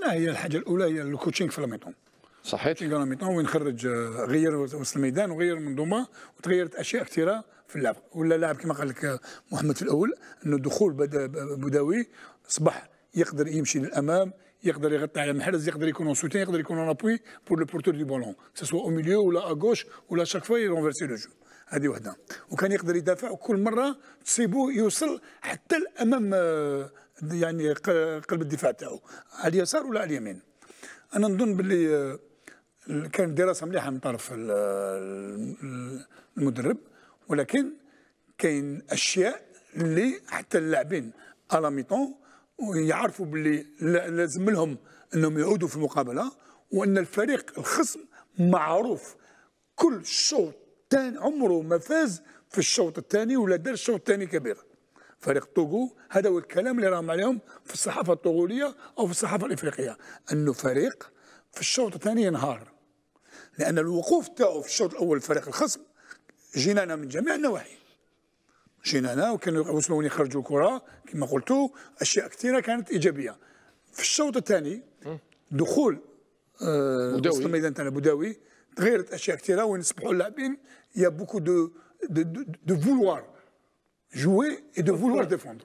لا هي الحاجه الاولى هي الكوتشينغ في الميطون صحيح كوتشينغ وين خرج غير وسط الميدان وغير المنظومه وتغيرت اشياء كثيره في اللعب ولا لاعب كما قال لك محمد في الاول انه دخول بدوي اصبح يقدر يمشي للامام يقدر يغطي على محرز يقدر يكون اون سوتين يقدر يكون اون ابوي بور لو بورتور دو بولون سواء او ميليو ولا غوش ولا شاك فوا يرونفيرسي لو جو هذه وحده وكان يقدر يدافع وكل مره تصيبوه يوصل حتى الامام آه، يعني قلب الدفاع تاعو على اليسار ولا على اليمين انا نظن باللي آه، كان دراسه مليحه من طرف المدرب ولكن كاين اشياء اللي حتى اللاعبين على ميطون ويعرفوا باللي لازم لهم انهم يعودوا في المقابله وان الفريق الخصم معروف كل شوط عمره ما فاز في الشوط الثاني ولا دار الشوط الثاني كبير فريق طوغو هذا هو الكلام اللي راهم عليهم في الصحافه الطوغوليه او في الصحافه الافريقيه انه فريق في الشوط الثاني ينهار لان الوقوف تاعو في الشوط الاول فريق الخصم جنانا من جميع النواحي جنانا وكانوا وصلوا يخرجوا كره كما قلتوا اشياء كثيره كانت ايجابيه في الشوط الثاني دخول آه وسط الميدان تاع بوداوي تغيرت اشياء كثيره وين اصبحوا اللاعبين يا بوكو دو دو, دو, دو فولوار jouer et de vouloir défendre.